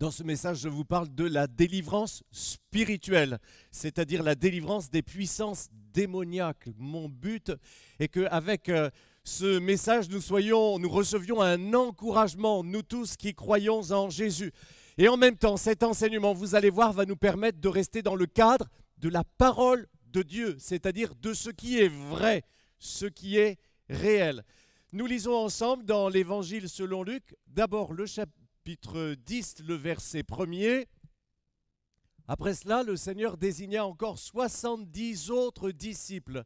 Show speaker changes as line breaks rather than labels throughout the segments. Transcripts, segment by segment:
Dans ce message, je vous parle de la délivrance spirituelle, c'est-à-dire la délivrance des puissances démoniaques. Mon but est avec euh, ce message, nous, soyons, nous recevions un encouragement, nous tous qui croyons en Jésus. Et en même temps, cet enseignement, vous allez voir, va nous permettre de rester dans le cadre de la parole de Dieu, c'est-à-dire de ce qui est vrai, ce qui est réel. Nous lisons ensemble dans l'Évangile selon Luc, d'abord le, chapitre chapitre 10, le verset 1er. Après cela, le Seigneur désigna encore 70 autres disciples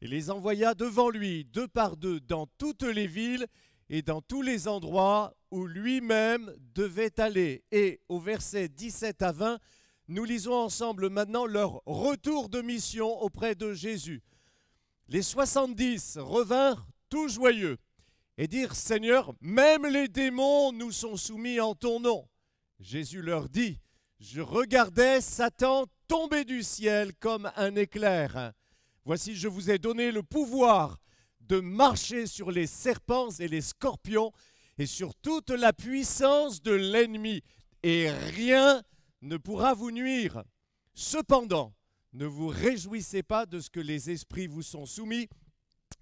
et les envoya devant lui, deux par deux, dans toutes les villes et dans tous les endroits où lui-même devait aller. Et au verset 17 à 20, nous lisons ensemble maintenant leur retour de mission auprès de Jésus. Les 70 revinrent tout joyeux et dire, Seigneur, même les démons nous sont soumis en ton nom. Jésus leur dit, je regardais Satan tomber du ciel comme un éclair. Voici, je vous ai donné le pouvoir de marcher sur les serpents et les scorpions et sur toute la puissance de l'ennemi, et rien ne pourra vous nuire. Cependant, ne vous réjouissez pas de ce que les esprits vous sont soumis,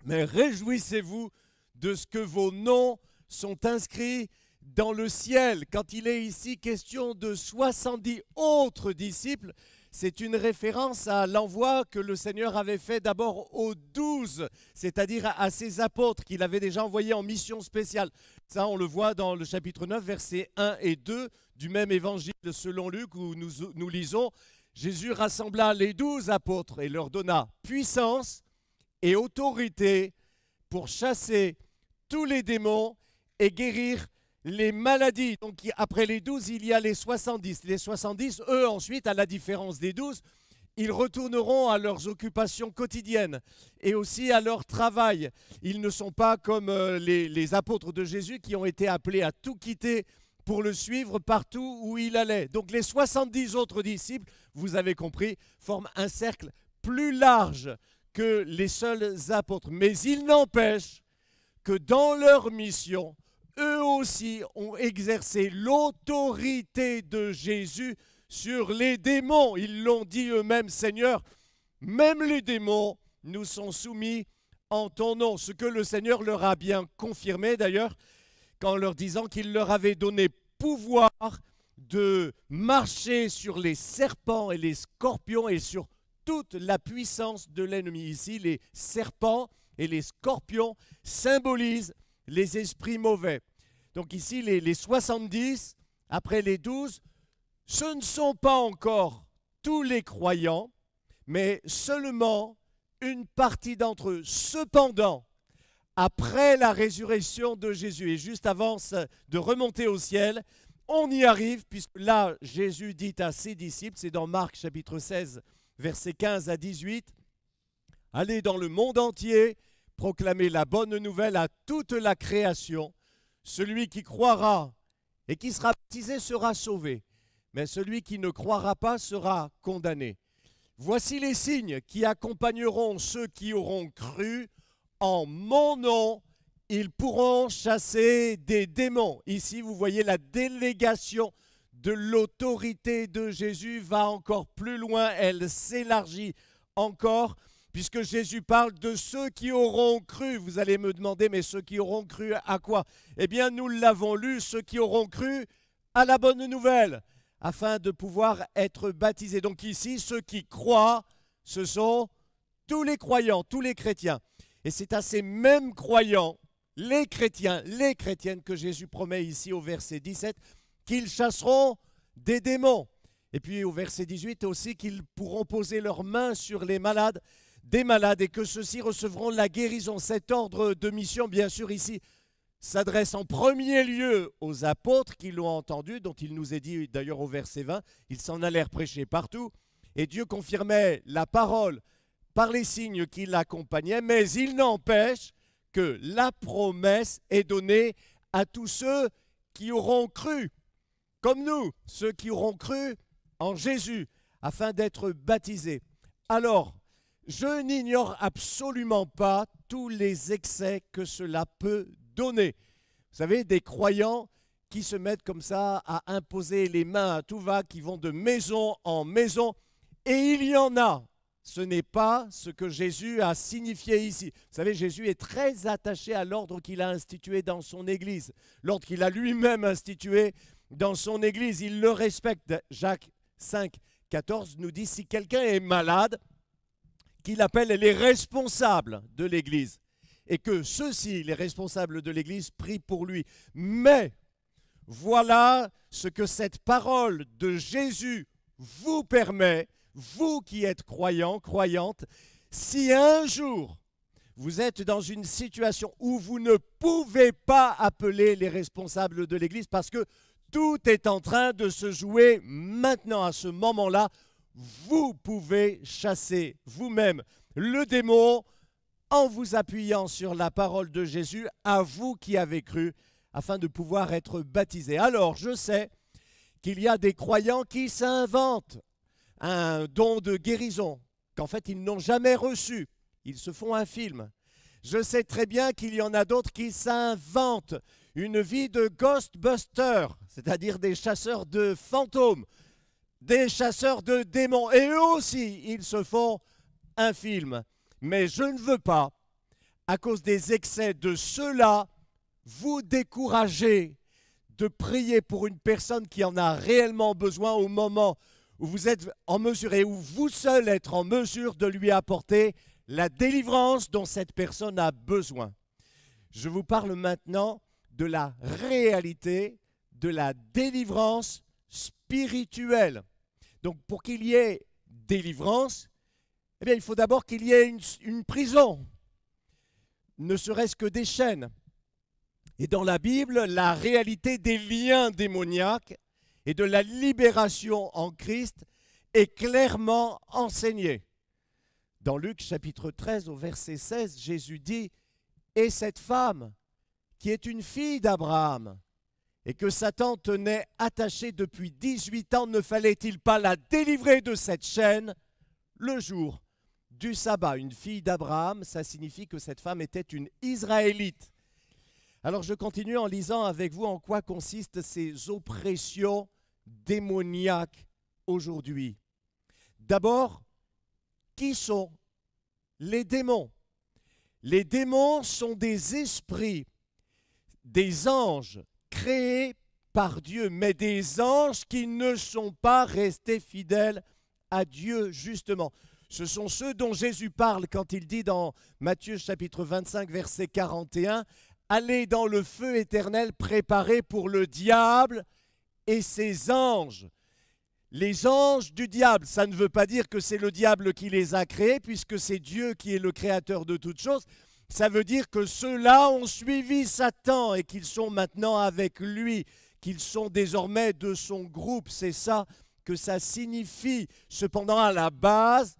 mais réjouissez-vous de ce que vos noms sont inscrits dans le ciel. Quand il est ici question de 70 autres disciples, c'est une référence à l'envoi que le Seigneur avait fait d'abord aux douze, c'est-à-dire à ses apôtres qu'il avait déjà envoyés en mission spéciale. Ça, on le voit dans le chapitre 9, versets 1 et 2 du même évangile selon Luc où nous, nous lisons, Jésus rassembla les douze apôtres et leur donna puissance et autorité pour chasser tous les démons et guérir les maladies. Donc après les douze, il y a les soixante-dix. Les soixante-dix, eux ensuite, à la différence des douze, ils retourneront à leurs occupations quotidiennes et aussi à leur travail. Ils ne sont pas comme euh, les, apôtres de Jésus qui ont été appelés à tout quitter pour le suivre partout où il allait. Donc les soixante-dix autres disciples, vous avez compris, forment un cercle plus large que les seuls apôtres. Mais il n'empêche que dans leur mission, eux aussi ont exercé l'autorité de Jésus sur les démons. Ils l'ont dit eux-mêmes, Seigneur, même les démons nous sont soumis en ton nom, ce que le Seigneur leur a bien confirmé d'ailleurs, qu'en leur disant qu'il leur avait donné pouvoir de marcher sur les serpents et les scorpions et sur toute la puissance de l'ennemi. Ici, les serpents, et les scorpions symbolisent les esprits mauvais. Donc ici, les, 70, après les 12, ce ne sont pas encore tous les croyants, mais seulement une partie d'entre eux. Cependant, après la résurrection de Jésus et juste avant de remonter au ciel, on y arrive, puisque là, Jésus dit à ses disciples, c'est dans Marc chapitre 16, versets 15 à 18, Allez dans le monde entier proclamer la bonne nouvelle à toute la création. Celui qui croira et qui sera baptisé sera sauvé, mais celui qui ne croira pas sera condamné. Voici les signes qui accompagneront ceux qui auront cru. En mon nom, ils pourront chasser des démons. Ici, vous voyez la délégation de l'autorité de Jésus va encore plus loin, elle s'élargit encore puisque Jésus parle de ceux qui auront cru. Vous allez me demander, mais ceux qui auront cru à quoi Eh bien, nous l'avons lu, ceux qui auront cru à la bonne nouvelle, afin de pouvoir être baptisés. Donc ici, ceux qui croient, ce sont tous les croyants, tous les chrétiens. Et c'est à ces mêmes croyants, les chrétiens, les chrétiennes que Jésus promet ici au verset 17, qu'ils chasseront des démons. Et puis au verset 18 aussi qu'ils pourront poser leurs mains sur les malades des malades et que ceux-ci recevront la guérison. Cet ordre de mission, bien sûr, ici s'adresse en premier lieu aux apôtres qui l'ont entendu, dont il nous est dit d'ailleurs au verset 20, ils s'en allèrent prêcher partout, et Dieu confirmait la parole par les signes qui l'accompagnaient, mais il n'empêche que la promesse est donnée à tous ceux qui auront cru, comme nous, ceux qui auront cru en Jésus, afin d'être baptisés. Alors, je n'ignore absolument pas tous les excès que cela peut donner. Vous savez, des croyants qui se mettent comme ça à imposer les mains à tout va, qui vont de maison en maison. Et il y en a. Ce n'est pas ce que Jésus a signifié ici. Vous savez, Jésus est très attaché à l'ordre qu'il a institué dans son Église, l'ordre qu'il a lui-même institué dans son Église. Il le respecte. Jacques 5, 14 nous dit, si quelqu'un est malade, qu'il appelle les responsables de l'Église. Et que ceux-ci, les responsables de l'Église, prient pour lui. Mais voilà ce que cette parole de Jésus vous permet, vous qui êtes croyants, croyantes, si un jour vous êtes dans une situation où vous ne pouvez pas appeler les responsables de l'Église parce que tout est en train de se jouer maintenant, à ce moment-là, vous pouvez chasser vous-même le démon en vous appuyant sur la parole de Jésus, à vous qui avez cru, afin de pouvoir être baptisé. Alors, je sais qu'il y a des croyants qui s'inventent un don de guérison, qu'en fait ils n'ont jamais reçu. Ils se font un film. Je sais très bien qu'il y en a d'autres qui s'inventent une vie de ghostbuster, c'est-à-dire des chasseurs de fantômes, des chasseurs de démons. Et eux aussi, ils se font un film. Mais je ne veux pas, à cause des excès de cela, vous décourager de prier pour une personne qui en a réellement besoin au moment où vous êtes en mesure et où vous seul êtes en mesure de lui apporter la délivrance dont cette personne a besoin. Je vous parle maintenant de la réalité de la délivrance spirituel. Donc pour qu'il y ait délivrance, eh bien, il faut d'abord qu'il y ait une, une prison, ne serait-ce que des chaînes. Et dans la Bible, la réalité des liens démoniaques et de la libération en Christ est clairement enseignée. Dans Luc chapitre 13 au verset 16, Jésus dit, Et cette femme, qui est une fille d'Abraham, et que Satan tenait attachée depuis 18 ans, ne fallait-il pas la délivrer de cette chaîne le jour du sabbat Une fille d'Abraham, ça signifie que cette femme était une Israélite. Alors je continue en lisant avec vous en quoi consistent ces oppressions démoniaques aujourd'hui. D'abord, qui sont les démons Les démons sont des esprits, des anges créés par Dieu, mais des anges qui ne sont pas restés fidèles à Dieu, justement. Ce sont ceux dont Jésus parle quand il dit dans Matthieu chapitre 25, verset 41, Allez dans le feu éternel préparé pour le diable et ses anges. Les anges du diable, ça ne veut pas dire que c'est le diable qui les a créés, puisque c'est Dieu qui est le créateur de toutes choses, ça veut dire que ceux-là ont suivi Satan et qu'ils sont maintenant avec lui, qu'ils sont désormais de son groupe. C'est ça que ça signifie. Cependant, à la base,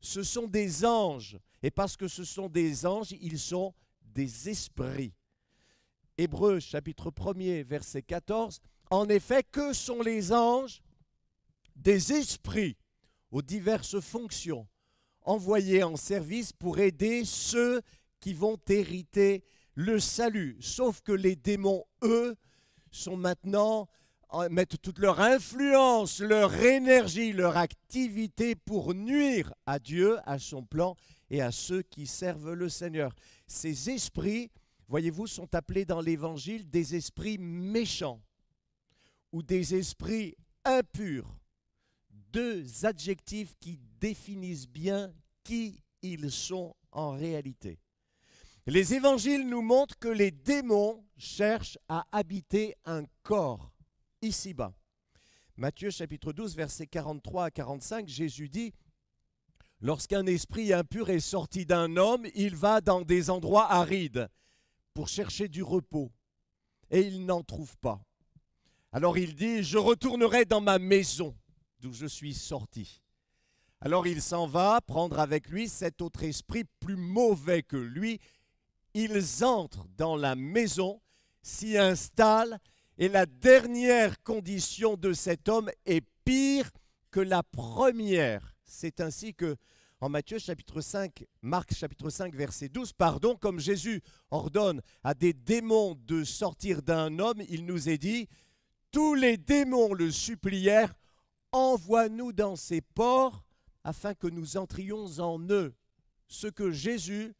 ce sont des anges. Et parce que ce sont des anges, ils sont des esprits. Hébreux chapitre 1 verset 14. En effet, que sont les anges Des esprits aux diverses fonctions, envoyés en service pour aider ceux qui vont hériter le salut. Sauf que les démons, eux, sont maintenant euh, mettent toute leur influence, leur énergie, leur activité pour nuire à Dieu, à son plan et à ceux qui servent le Seigneur. Ces esprits, voyez-vous, sont appelés dans l'Évangile des esprits méchants ou des esprits impurs. Deux adjectifs qui définissent bien qui ils sont en réalité. Les évangiles nous montrent que les démons cherchent à habiter un corps ici-bas. Matthieu chapitre 12, versets 43 à 45, Jésus dit, Lorsqu'un esprit impur est sorti d'un homme, il va dans des endroits arides pour chercher du repos, et il n'en trouve pas. Alors il dit, je retournerai dans ma maison d'où je suis sorti. Alors il s'en va prendre avec lui cet autre esprit plus mauvais que lui, ils entrent dans la maison, s'y installent, et la dernière condition de cet homme est pire que la première. C'est ainsi que en Matthieu chapitre 5, Marc chapitre 5 verset 12, pardon, comme Jésus ordonne à des démons de sortir d'un homme, il nous est dit, tous les démons le supplièrent, envoie-nous dans ces ports afin que nous entrions en eux. Ce que Jésus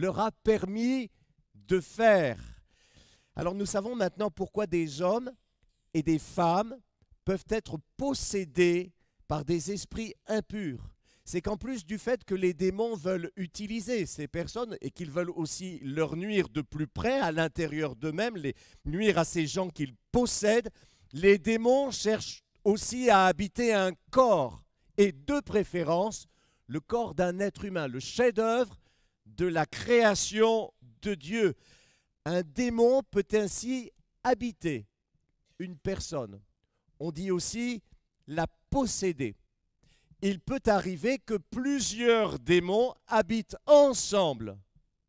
leur a permis de faire. Alors nous savons maintenant pourquoi des hommes et des femmes peuvent être possédés par des esprits impurs. C'est qu'en plus du fait que les démons veulent utiliser ces personnes et qu'ils veulent aussi leur nuire de plus près à l'intérieur d'eux-mêmes, les nuire à ces gens qu'ils possèdent, les démons cherchent aussi à habiter un corps et de préférence le corps d'un être humain, le chef-d'œuvre de la création de Dieu. Un démon peut ainsi habiter une personne. On dit aussi la posséder. Il peut arriver que plusieurs démons habitent ensemble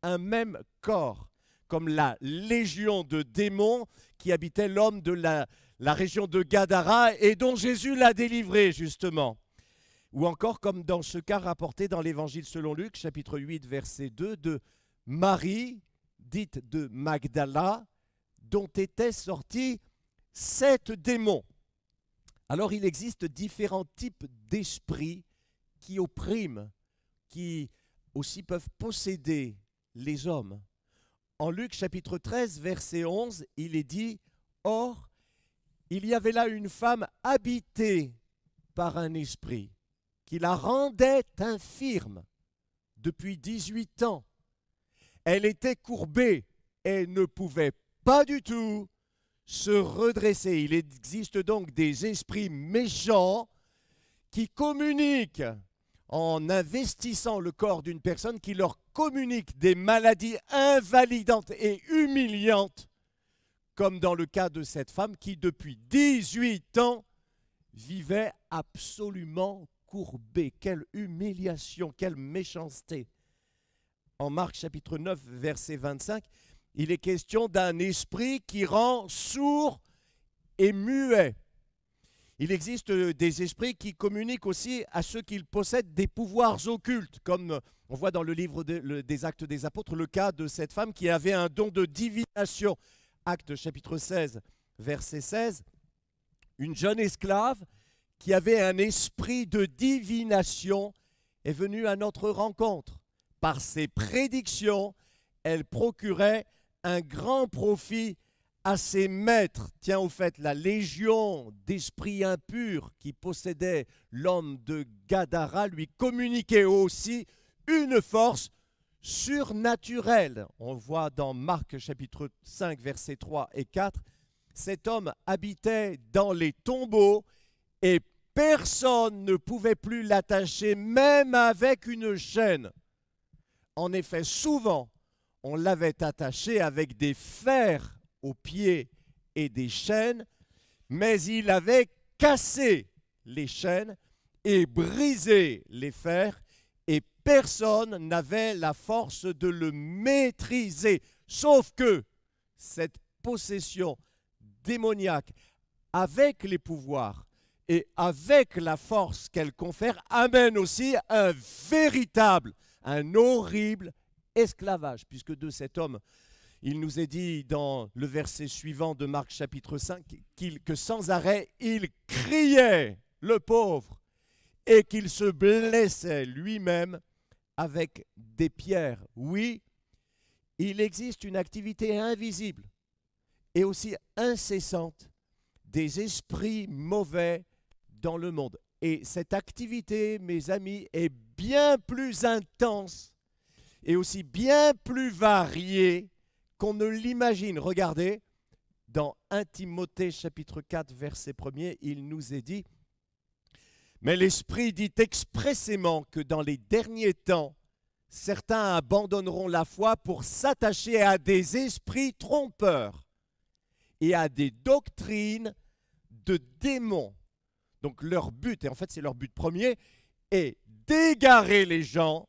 un même corps, comme la légion de démons qui habitait l'homme de la, région de Gadara et dont Jésus l'a délivré justement ou encore comme dans ce cas rapporté dans l'Évangile selon Luc chapitre 8 verset 2 de Marie, dite de Magdala, dont étaient sortis sept démons. Alors il existe différents types d'esprits qui oppriment, qui aussi peuvent posséder les hommes. En Luc chapitre 13 verset 11, il est dit, Or, il y avait là une femme habitée par un esprit qui la rendait infirme depuis 18 ans. Elle était courbée et ne pouvait pas du tout se redresser. Il existe donc des esprits méchants qui communiquent en investissant le corps d'une personne qui leur communique des maladies invalidantes et humiliantes, comme dans le cas de cette femme qui, depuis 18 ans, vivait absolument courbé, quelle humiliation, quelle méchanceté. En Marc chapitre 9, verset 25, il est question d'un esprit qui rend sourd et muet. Il existe des esprits qui communiquent aussi à ceux qu'ils possèdent des pouvoirs occultes, comme on voit dans le livre des Actes des Apôtres le cas de cette femme qui avait un don de divination. Actes chapitre 16, verset 16. Une jeune esclave qui avait un esprit de divination, est venu à notre rencontre. Par ses prédictions, elle procurait un grand profit à ses maîtres. Tiens, au fait, la légion d'esprits impurs qui possédait l'homme de Gadara lui communiquait aussi une force surnaturelle. On voit dans Marc chapitre 5, versets 3 et 4, cet homme habitait dans les tombeaux et Personne ne pouvait plus l'attacher, même avec une chaîne. En effet, souvent, on l'avait attaché avec des fers aux pieds et des chaînes, mais il avait cassé les chaînes et brisé les fers, et personne n'avait la force de le maîtriser, sauf que cette possession démoniaque avec les pouvoirs et avec la force qu'elle confère, amène aussi un véritable, un horrible esclavage, puisque de cet homme, il nous est dit dans le verset suivant de Marc chapitre 5 qu'il que sans arrêt, il criait le pauvre et qu'il se blessait lui-même avec des pierres. Oui, il existe une activité invisible et aussi incessante des esprits mauvais dans le monde. Et cette activité, mes amis, est bien plus intense et aussi bien plus variée qu'on ne l'imagine. Regardez, dans 1 Timothée chapitre 4, verset 1er, il nous est dit, Mais l'Esprit dit expressément que dans les derniers temps, certains abandonneront la foi pour s'attacher à des esprits trompeurs et à des doctrines de démons donc leur but, et en fait c'est leur but premier, est d'égarer les gens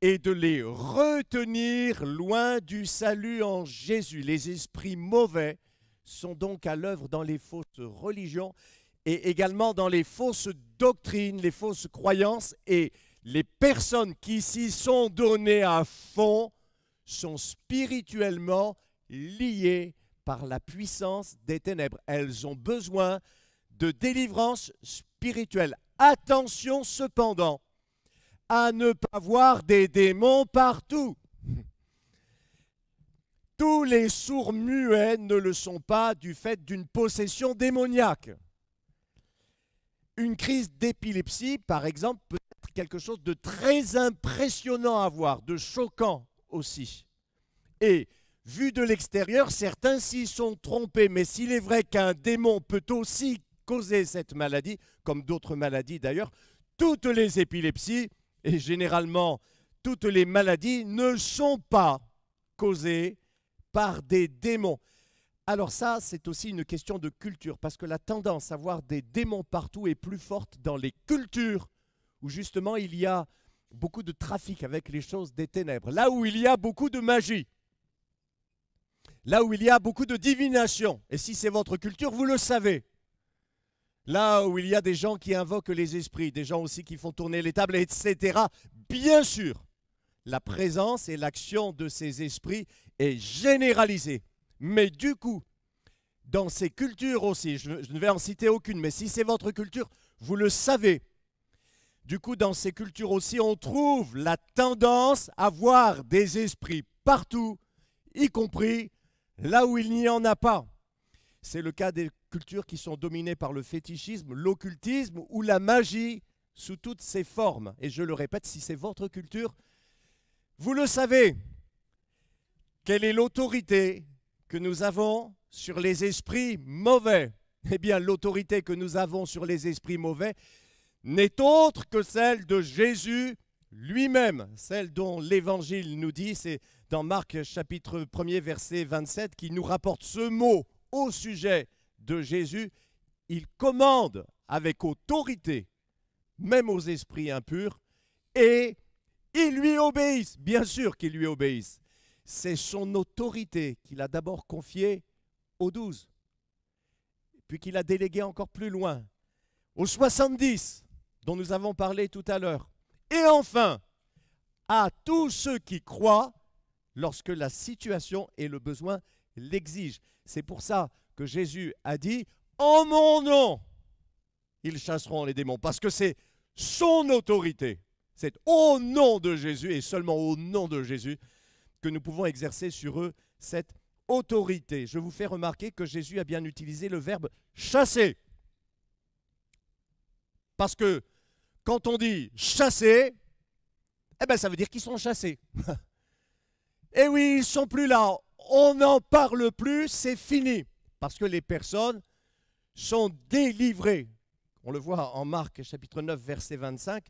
et de les retenir loin du salut en Jésus. Les esprits mauvais sont donc à l'œuvre dans les fausses religions et également dans les fausses doctrines, les fausses croyances et les personnes qui s'y sont données à fond sont spirituellement liées par la puissance des ténèbres. Elles ont besoin de délivrance spirituelle. Attention cependant à ne pas voir des démons partout. Tous les sourds muets ne le sont pas du fait d'une possession démoniaque. Une crise d'épilepsie, par exemple, peut être quelque chose de très impressionnant à voir, de choquant aussi. Et vu de l'extérieur, certains s'y sont trompés, mais s'il est vrai qu'un démon peut aussi cette maladie, comme d'autres maladies d'ailleurs, toutes les épilepsies et généralement toutes les maladies ne sont pas causées par des démons. Alors ça, c'est aussi une question de culture, parce que la tendance à voir des démons partout est plus forte dans les cultures, où justement il y a beaucoup de trafic avec les choses des ténèbres, là où il y a beaucoup de magie, là où il y a beaucoup de divination. Et si c'est votre culture, vous le savez. Là où il y a des gens qui invoquent les esprits, des gens aussi qui font tourner les tables, etc. Bien sûr, la présence et l'action de ces esprits est généralisée. Mais du coup, dans ces cultures aussi, je, ne vais en citer aucune, mais si c'est votre culture, vous le savez. Du coup, dans ces cultures aussi, on trouve la tendance à voir des esprits partout, y compris là où il n'y en a pas. C'est le cas des cultures qui sont dominées par le fétichisme, l'occultisme ou la magie sous toutes ses formes. Et je le répète, si c'est votre culture, vous le savez. Quelle est l'autorité que nous avons sur les esprits mauvais Eh bien, l'autorité que nous avons sur les esprits mauvais n'est autre que celle de Jésus lui-même, celle dont l'Évangile nous dit, c'est dans Marc chapitre 1er verset 27 qui nous rapporte ce mot au sujet de Jésus, il commande avec autorité, même aux esprits impurs, et ils lui obéissent, bien sûr qu'ils lui obéissent. C'est son autorité qu'il a d'abord confiée aux douze, puis qu'il a déléguée encore plus loin, aux 70 dont nous avons parlé tout à l'heure, et enfin à tous ceux qui croient lorsque la situation et le besoin l'exige. C'est pour ça que Jésus a dit, en mon nom, ils chasseront les démons, parce que c'est son autorité. C'est au nom de Jésus et seulement au nom de Jésus que nous pouvons exercer sur eux cette autorité. Je vous fais remarquer que Jésus a bien utilisé le verbe chasser. Parce que quand on dit chasser, eh ben ça veut dire qu'ils sont chassés. eh oui, ils sont plus là on n'en parle plus, c'est fini. Parce que les personnes sont délivrées. On le voit en Marc chapitre 9, verset 25.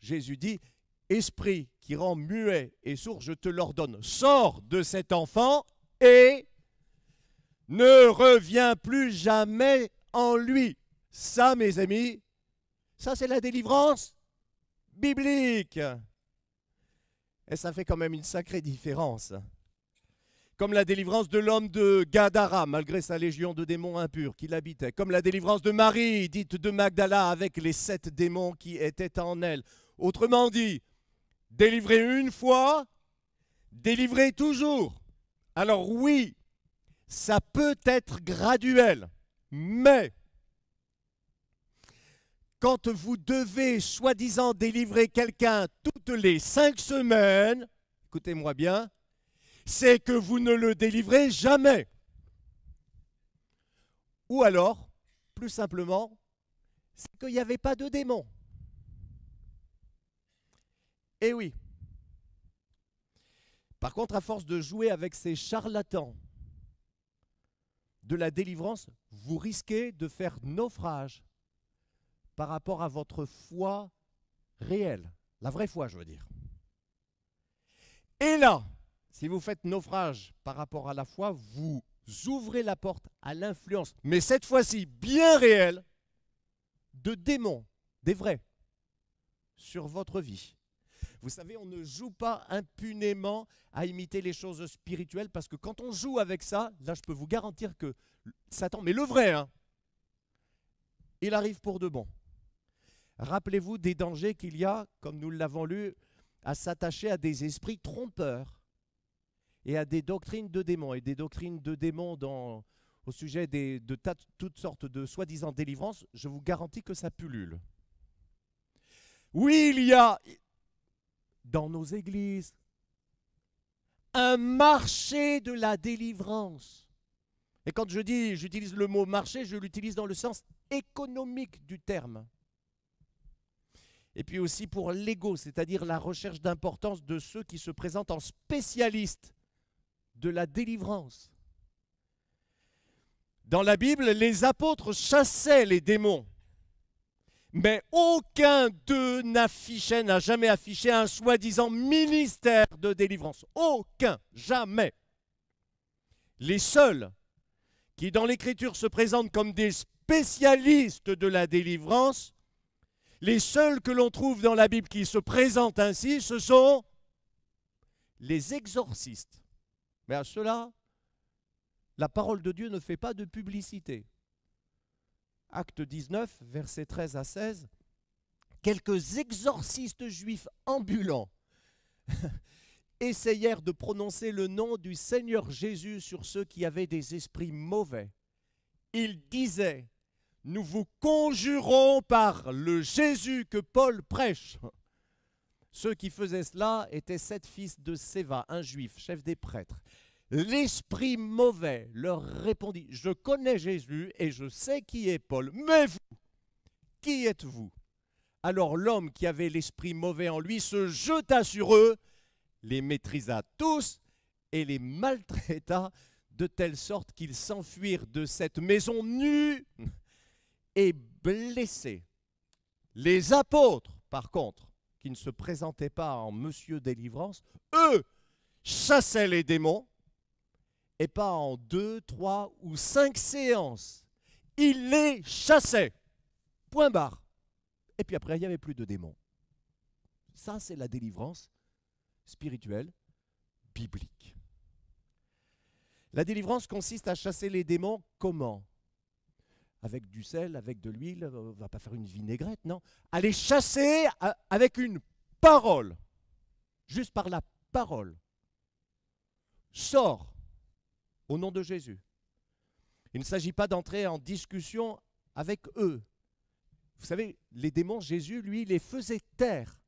Jésus dit, Esprit qui rend muet et sourd, je te l'ordonne, sors de cet enfant et ne reviens plus jamais en lui. Ça, mes amis, ça c'est la délivrance biblique. Et ça fait quand même une sacrée différence comme la délivrance de l'homme de Gadara, malgré sa légion de démons impurs qui l'habitaient, comme la délivrance de Marie, dite de Magdala, avec les sept démons qui étaient en elle. Autrement dit, délivrer une fois, délivrer toujours. Alors oui, ça peut être graduel, mais quand vous devez soi-disant délivrer quelqu'un toutes les cinq semaines, écoutez-moi bien, c'est que vous ne le délivrez jamais. Ou alors, plus simplement, c'est qu'il n'y avait pas de démon. Eh oui. Par contre, à force de jouer avec ces charlatans de la délivrance, vous risquez de faire naufrage par rapport à votre foi réelle, la vraie foi, je veux dire. Et là, si vous faites naufrage par rapport à la foi, vous ouvrez la porte à l'influence, mais cette fois-ci bien réelle, de démons, des vrais, sur votre vie. Vous savez, on ne joue pas impunément à imiter les choses spirituelles parce que quand on joue avec ça, là je peux vous garantir que Satan, mais le vrai, hein, il arrive pour de bon. Rappelez-vous des dangers qu'il y a, comme nous l'avons lu, à s'attacher à des esprits trompeurs et à des doctrines de démons. Et des doctrines de démons au sujet de toutes sortes de soi-disant délivrances, je vous garantis que ça pullule. Oui, il y a dans nos églises un marché de la délivrance. Et quand je dis, j'utilise le mot marché, je l'utilise dans le sens économique du terme. Et puis aussi pour l'ego, c'est-à-dire la recherche d'importance de ceux qui se présentent en spécialistes de la délivrance. Dans la Bible, les apôtres chassaient les démons, mais aucun d'eux n'affichait, n'a jamais affiché un soi-disant ministère de délivrance. Aucun, jamais. Les seuls qui dans l'Écriture se présentent comme des spécialistes de la délivrance, les seuls que l'on trouve dans la Bible qui se présentent ainsi, ce sont les exorcistes. Mais à cela, la parole de Dieu ne fait pas de publicité. Acte 19, versets 13 à 16, quelques exorcistes juifs ambulants essayèrent de prononcer le nom du Seigneur Jésus sur ceux qui avaient des esprits mauvais. Ils disaient, nous vous conjurons par le Jésus que Paul prêche. Ceux qui faisaient cela étaient sept fils de Séva, un juif, chef des prêtres. L'esprit mauvais leur répondit, je connais Jésus et je sais qui est Paul, mais vous, qui êtes-vous Alors l'homme qui avait l'esprit mauvais en lui se jeta sur eux, les maîtrisa tous et les maltraita de telle sorte qu'ils s'enfuirent de cette maison nue et blessés. Les apôtres, par contre, qui ne se présentaient pas en Monsieur Délivrance, eux chassaient les démons, et pas en deux, trois ou cinq séances. Ils les chassaient. Point barre. Et puis après, il n'y avait plus de démons. Ça, c'est la délivrance spirituelle biblique. La délivrance consiste à chasser les démons comment avec du sel, avec de l'huile, euh, on va pas faire une vinaigrette, non. Allez chasser euh, avec une parole, juste par la parole. Sors au nom de Jésus. Il ne s'agit pas d'entrer en discussion avec eux. Vous savez, les démons, Jésus, lui, les faisait taire.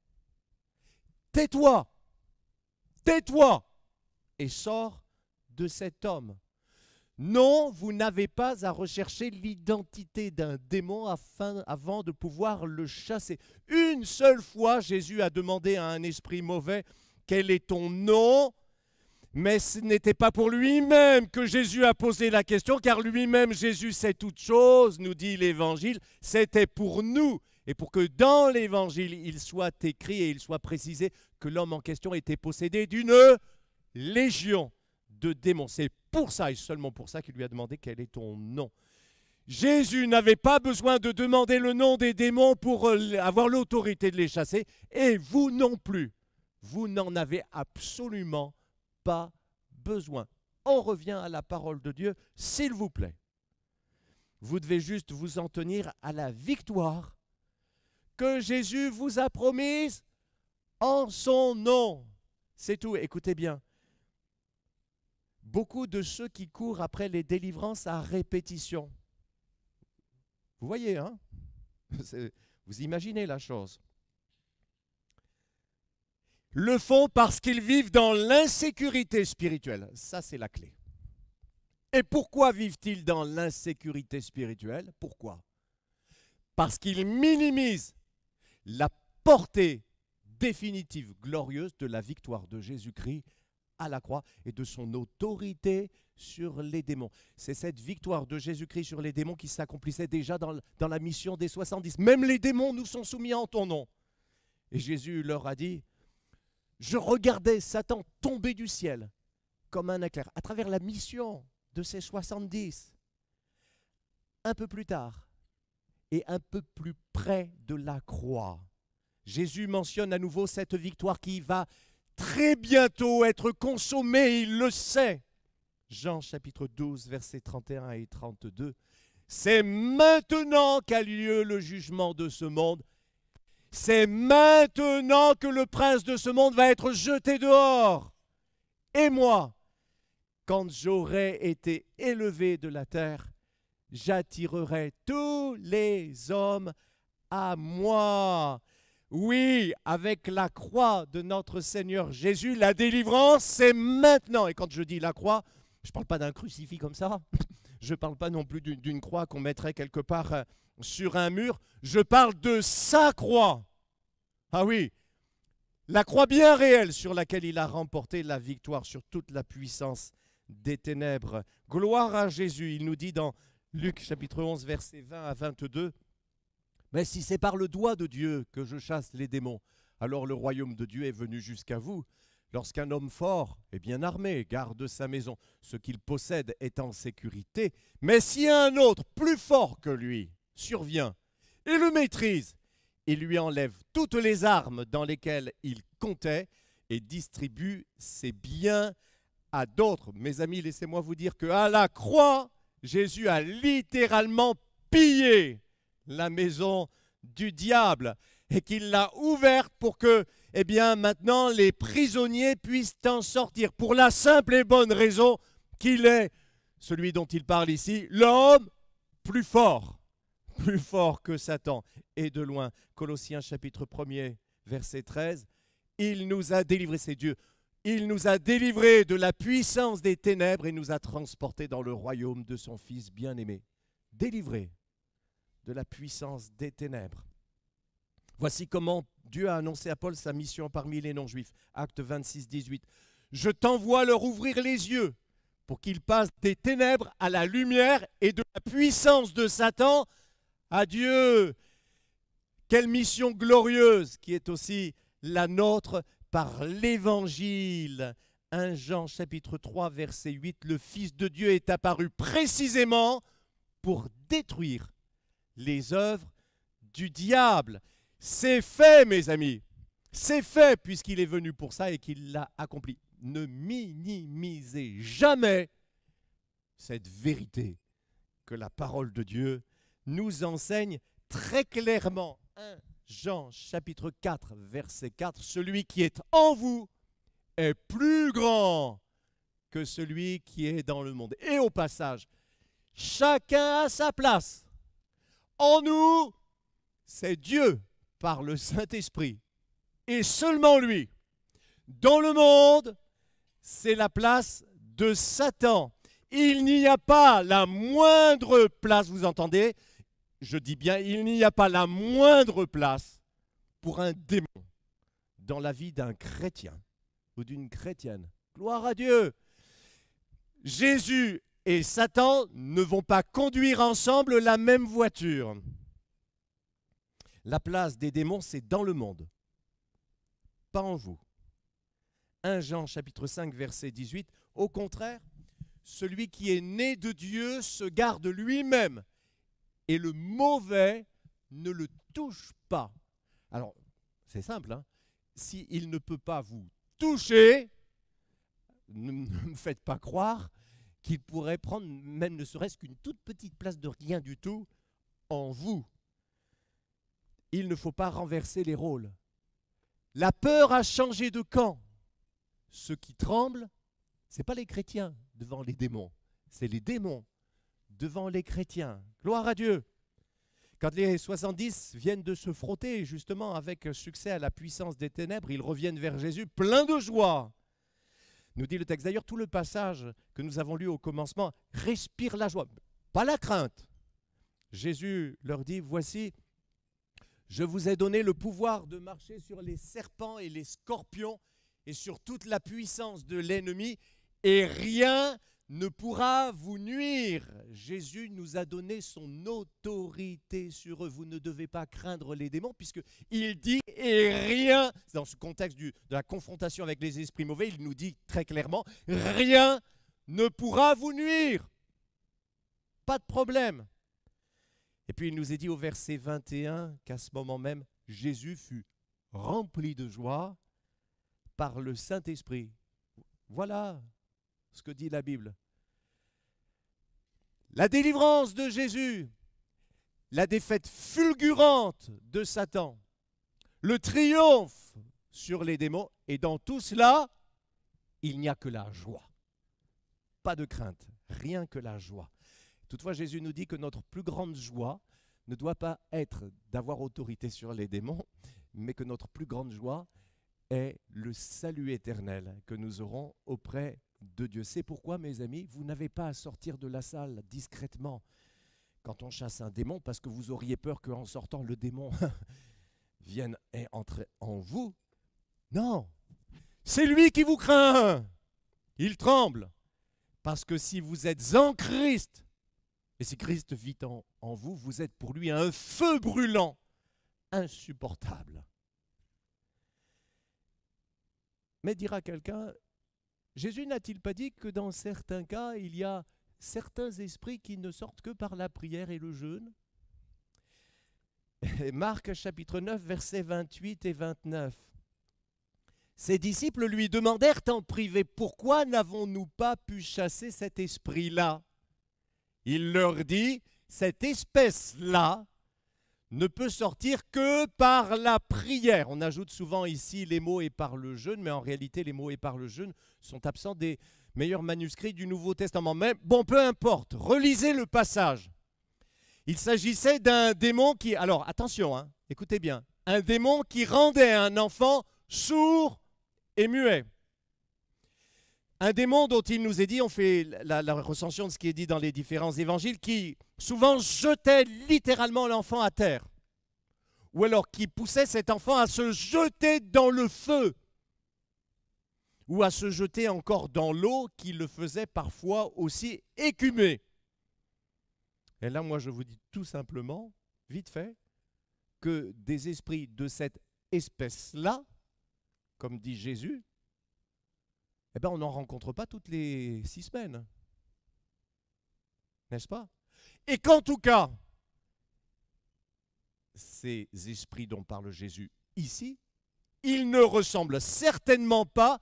Tais-toi, tais-toi, et sors de cet homme. Non, vous n'avez pas à rechercher l'identité d'un démon afin, avant de pouvoir le chasser. Une seule fois, Jésus a demandé à un esprit mauvais, quel est ton nom mais ce n'était pas pour lui-même que Jésus a posé la question, car lui-même, Jésus sait toutes choses, nous dit l'Évangile, c'était pour nous, et pour que dans l'Évangile, il soit écrit et il soit précisé que l'homme en question était possédé d'une légion de démons. C'est pour ça et seulement pour ça qu'il lui a demandé quel est ton nom. Jésus n'avait pas besoin de demander le nom des démons pour euh, avoir l'autorité de les chasser, et vous non plus. Vous n'en avez absolument pas besoin. On revient à la parole de Dieu, s'il vous plaît. Vous devez juste vous en tenir à la victoire que Jésus vous a promise en son nom. C'est tout. Écoutez bien, beaucoup de ceux qui courent après les délivrances à répétition. Vous voyez, hein Vous imaginez la chose. Le font parce qu'ils vivent dans l'insécurité spirituelle. Ça, c'est la clé. Et pourquoi vivent-ils dans l'insécurité spirituelle Pourquoi Parce qu'ils minimisent la portée définitive, glorieuse de la victoire de Jésus-Christ à la croix et de son autorité sur les démons. C'est cette victoire de Jésus-Christ sur les démons qui s'accomplissait déjà dans, la mission des 70. Même les démons nous sont soumis en ton nom. Et Jésus leur a dit, je regardais Satan tomber du ciel comme un éclair, à travers la mission de ces 70. Un peu plus tard et un peu plus près de la croix, Jésus mentionne à nouveau cette victoire qui va très bientôt être consommé, il le sait. Jean chapitre 12, versets 31 et 32. C'est maintenant qu'a lieu le jugement de ce monde. C'est maintenant que le prince de ce monde va être jeté dehors. Et moi, quand j'aurai été élevé de la terre, j'attirerai tous les hommes à moi. Oui, avec la croix de notre Seigneur Jésus, la délivrance, c'est maintenant. Et quand je dis la croix, je ne parle pas d'un crucifix comme ça. Je ne parle pas non plus d'une croix qu'on mettrait quelque part euh, sur un mur. Je parle de sa croix. Ah oui, la croix bien réelle sur laquelle il a remporté la victoire sur toute la puissance des ténèbres. Gloire à Jésus, il nous dit dans Luc chapitre 11, versets 20 à 22. Mais si c'est par le doigt de Dieu que je chasse les démons, alors le royaume de Dieu est venu jusqu'à vous. Lorsqu'un homme fort et bien armé garde sa maison, ce qu'il possède est en sécurité. Mais si un autre plus fort que lui survient et le maîtrise, il lui enlève toutes les armes dans lesquelles il comptait et distribue ses biens à d'autres. Mes amis, laissez-moi vous dire que à la croix, Jésus a littéralement pillé la maison du diable et qu'il l'a ouverte pour que, eh bien, maintenant les prisonniers puissent en sortir pour la simple et bonne raison qu'il est, celui dont il parle ici, l'homme plus fort, plus fort que Satan et de loin. Colossiens chapitre 1er, verset 13. Il nous a délivrés, c'est Dieu. Il nous a délivrés de la puissance des ténèbres et nous a transportés dans le royaume de son Fils bien-aimé. Délivré de la puissance des ténèbres. Voici comment Dieu a annoncé à Paul sa mission parmi les non-juifs. Acte 26, 18. Je t'envoie leur ouvrir les yeux pour qu'ils passent des ténèbres à la lumière et de la puissance de Satan à Dieu. Quelle mission glorieuse qui est aussi la nôtre par l'Évangile. 1 Jean chapitre 3 verset 8, le Fils de Dieu est apparu précisément pour détruire les œuvres du diable. C'est fait, mes amis. C'est fait puisqu'il est venu pour ça et qu'il l'a accompli. Ne minimisez jamais cette vérité que la parole de Dieu nous enseigne très clairement. 1 Jean chapitre 4, verset 4, Celui qui est en vous est plus grand que celui qui est dans le monde. Et au passage, chacun a sa place en nous, c'est Dieu par le Saint-Esprit. Et seulement lui. Dans le monde, c'est la place de Satan. Il n'y a pas la moindre place, vous entendez Je dis bien, il n'y a pas la moindre place pour un démon dans la vie d'un chrétien ou d'une chrétienne. Gloire à Dieu. Jésus et Satan ne vont pas conduire ensemble la même voiture. La place des démons, c'est dans le monde, pas en vous. 1 Jean chapitre 5 verset 18, au contraire, celui qui est né de Dieu se garde lui-même et le mauvais ne le touche pas. Alors, c'est simple, hein. s'il ne peut pas vous toucher, ne me faites pas croire qu'il pourrait prendre même ne serait-ce qu'une toute petite place de rien du tout en vous. Il ne faut pas renverser les rôles. La peur a changé de camp. Ceux qui tremblent, ce n'est pas les chrétiens devant les démons, c'est les démons devant les chrétiens. Gloire à Dieu. Quand les 70 viennent de se frotter justement avec succès à la puissance des ténèbres, ils reviennent vers Jésus pleins de joie nous dit le texte. D'ailleurs, tout le passage que nous avons lu au commencement respire la joie, pas la crainte. Jésus leur dit, voici, je vous ai donné le pouvoir de marcher sur les serpents et les scorpions et sur toute la puissance de l'ennemi, et rien ne pourra vous nuire. Jésus nous a donné son autorité sur eux. Vous ne devez pas craindre les démons, puisque il dit et rien, dans ce contexte de la confrontation avec les esprits mauvais, il nous dit très clairement, rien ne pourra vous nuire. Pas de problème. Et puis il nous est dit au verset 21 qu'à ce moment même, Jésus fut rempli de joie par le Saint-Esprit. Voilà ce que dit la Bible. La délivrance de Jésus, la défaite fulgurante de Satan, le triomphe sur les démons. Et dans tout cela, il n'y a que la joie. Pas de crainte, rien que la joie. Toutefois, Jésus nous dit que notre plus grande joie ne doit pas être d'avoir autorité sur les démons, mais que notre plus grande joie est le salut éternel que nous aurons auprès de Dieu. C'est pourquoi, mes amis, vous n'avez pas à sortir de la salle discrètement quand on chasse un démon, parce que vous auriez peur qu'en sortant, le démon vienne est entré en vous. Non, c'est lui qui vous craint. Il tremble. Parce que si vous êtes en Christ, et si Christ vit en, en vous, vous êtes pour lui un feu brûlant, insupportable. Mais dira quelqu'un, Jésus n'a-t-il pas dit que dans certains cas, il y a certains esprits qui ne sortent que par la prière et le jeûne Marc chapitre 9, versets 28 et 29. Ses disciples lui demandèrent en privé, pourquoi n'avons-nous pas pu chasser cet esprit-là Il leur dit, cette espèce-là ne peut sortir que par la prière. On ajoute souvent ici les mots et par le jeûne, mais en réalité les mots et par le jeûne sont absents des meilleurs manuscrits du Nouveau Testament. Mais bon, peu importe, relisez le passage. Il s'agissait d'un démon qui... Alors attention, hein, écoutez bien. Un démon qui rendait un enfant sourd et muet. Un démon dont il nous est dit, on fait la, la recension de ce qui est dit dans les différents évangiles, qui souvent jetait littéralement l'enfant à terre. Ou alors qui poussait cet enfant à se jeter dans le feu. Ou à se jeter encore dans l'eau qui le faisait parfois aussi écumer. Et là, moi, je vous dis tout simplement, vite fait, que des esprits de cette espèce-là, comme dit Jésus, eh ben, on n'en rencontre pas toutes les six semaines. N'est-ce pas Et qu'en tout cas, ces esprits dont parle Jésus ici, ils ne ressemblent certainement pas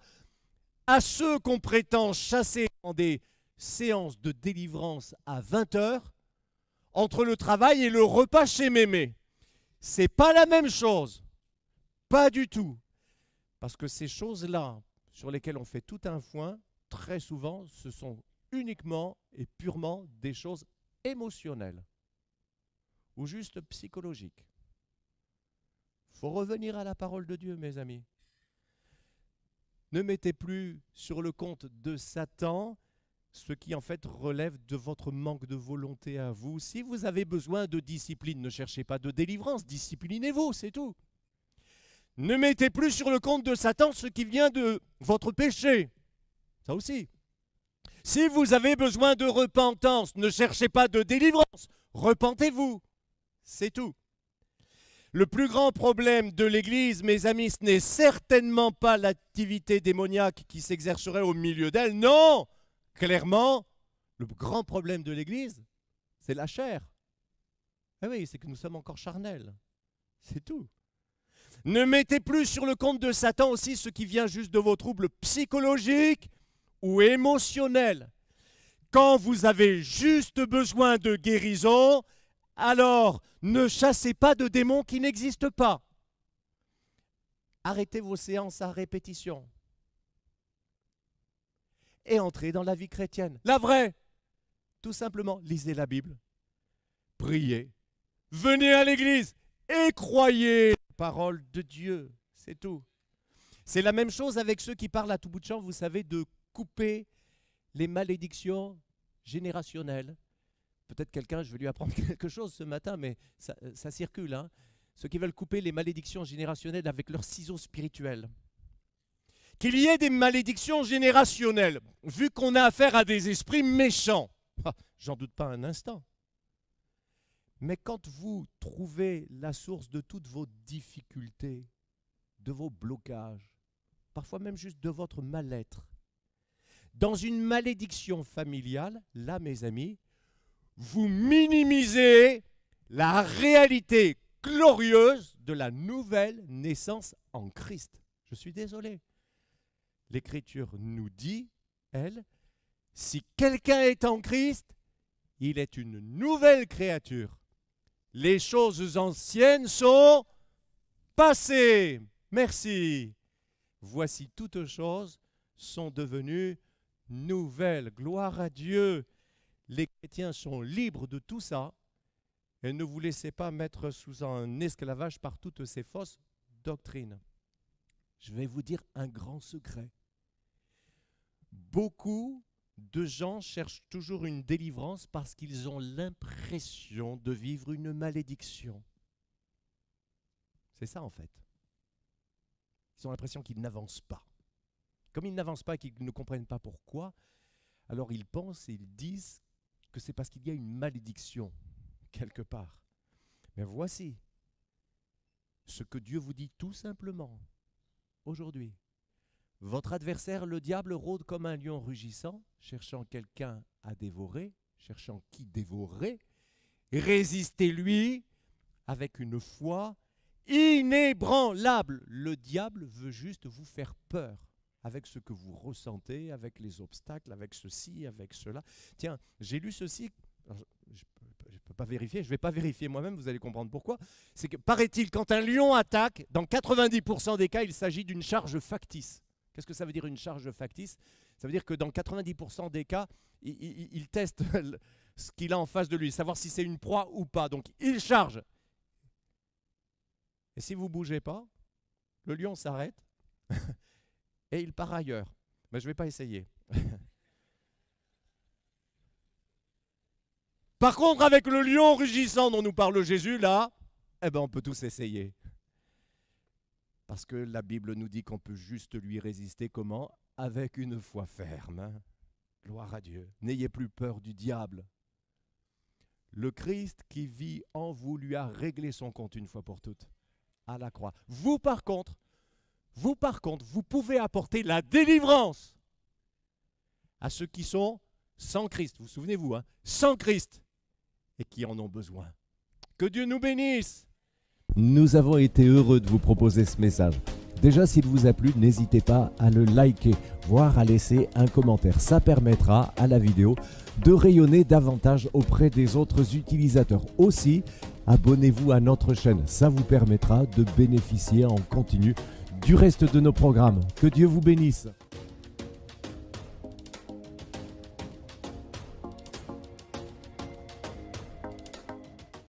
à ceux qu'on prétend chasser en des séances de délivrance à 20 heures entre le travail et le repas chez mémé. C'est pas la même chose. Pas du tout. Parce que ces choses-là, sur lesquelles on fait tout un foin, très souvent, ce sont uniquement et purement des choses émotionnelles ou juste psychologiques. faut revenir à la parole de Dieu, mes amis. Ne mettez plus sur le compte de Satan ce qui en fait relève de votre manque de volonté à vous. Si vous avez besoin de discipline, ne cherchez pas de délivrance, disciplinez-vous, c'est tout. Ne mettez plus sur le compte de Satan ce qui vient de votre péché. Ça aussi. Si vous avez besoin de repentance, ne cherchez pas de délivrance, repentez-vous. C'est tout. Le plus grand problème de l'Église, mes amis, ce n'est certainement pas l'activité démoniaque qui s'exercerait au milieu d'elle. Non, Clairement, le grand problème de l'Église, c'est la chair. Eh oui, c'est que nous sommes encore charnels. C'est tout. Ne mettez plus sur le compte de Satan aussi ce qui vient juste de vos troubles psychologiques ou émotionnels. Quand vous avez juste besoin de guérison, alors ne chassez pas de démons qui n'existent pas. Arrêtez vos séances à répétition et entrer dans la vie chrétienne. La vraie. Tout simplement, lisez la Bible, priez, venez à l'église et croyez parole de Dieu. C'est tout. C'est la même chose avec ceux qui parlent à tout bout de champ, vous savez, de couper les malédictions générationnelles. Peut-être quelqu'un, je vais lui apprendre quelque chose ce matin, mais ça, euh, circule. Hein. Ceux qui veulent couper les malédictions générationnelles avec leurs ciseaux spirituels qu'il y ait des malédictions générationnelles, vu qu'on a affaire à des esprits méchants. Ah, j'en doute pas un instant. Mais quand vous trouvez la source de toutes vos difficultés, de vos blocages, parfois même juste de votre mal-être, dans une malédiction familiale, là, mes amis, vous minimisez la réalité glorieuse de la nouvelle naissance en Christ. Je suis désolé. L'Écriture nous dit, elle, si quelqu'un est en Christ, il est une nouvelle créature. Les choses anciennes sont passées. Merci. Voici toutes choses sont devenues nouvelles. Gloire à Dieu. Les chrétiens sont libres de tout ça et ne vous laissez pas mettre sous un esclavage par toutes ces fausses doctrines. Je vais vous dire un grand secret. Beaucoup de gens cherchent toujours une délivrance parce qu'ils ont l'impression de vivre une malédiction. C'est ça en fait. Ils ont l'impression qu'ils n'avancent pas. Comme ils n'avancent pas et qu'ils ne comprennent pas pourquoi, alors ils pensent et ils disent que c'est parce qu'il y a une malédiction quelque part. Mais voici ce que Dieu vous dit tout simplement aujourd'hui. Votre adversaire, le diable, rôde comme un lion rugissant, cherchant quelqu'un à dévorer, cherchant qui dévorer. Résistez-lui avec une foi inébranlable. Le diable veut juste vous faire peur avec ce que vous ressentez, avec les obstacles, avec ceci, avec cela. Tiens, j'ai lu ceci, pas vérifier, je ne vais pas vérifier moi-même, vous allez comprendre pourquoi. C'est que, paraît-il, quand un lion attaque, dans 90% des cas, il s'agit d'une charge factice. Qu'est-ce que ça veut dire une charge factice Ça veut dire que dans 90% des cas, il, teste ce qu'il a en face de lui, savoir si c'est une proie ou pas. Donc il charge. Et si vous bougez pas, le lion s'arrête et il part ailleurs. Mais je ne vais pas essayer. Par contre, avec le lion rugissant dont nous parle Jésus, là, eh ben, on peut tous essayer. Parce que la Bible nous dit qu'on peut juste lui résister comment Avec une foi ferme. Hein. Gloire à Dieu. N'ayez plus peur du diable. Le Christ qui vit en vous lui a réglé son compte une fois pour toutes, à la croix. Vous par contre, vous par contre, vous pouvez apporter la délivrance à ceux qui sont sans Christ. Vous souvenez-vous, hein sans Christ et qui en ont besoin. Que Dieu nous bénisse Nous avons été heureux de vous proposer ce message. Déjà, s'il vous a plu, n'hésitez pas à le liker, voire à laisser un commentaire. Ça permettra à la vidéo de rayonner davantage auprès des autres utilisateurs. Aussi, abonnez-vous à notre chaîne. Ça vous permettra de bénéficier en continu du reste de nos programmes. Que Dieu vous bénisse.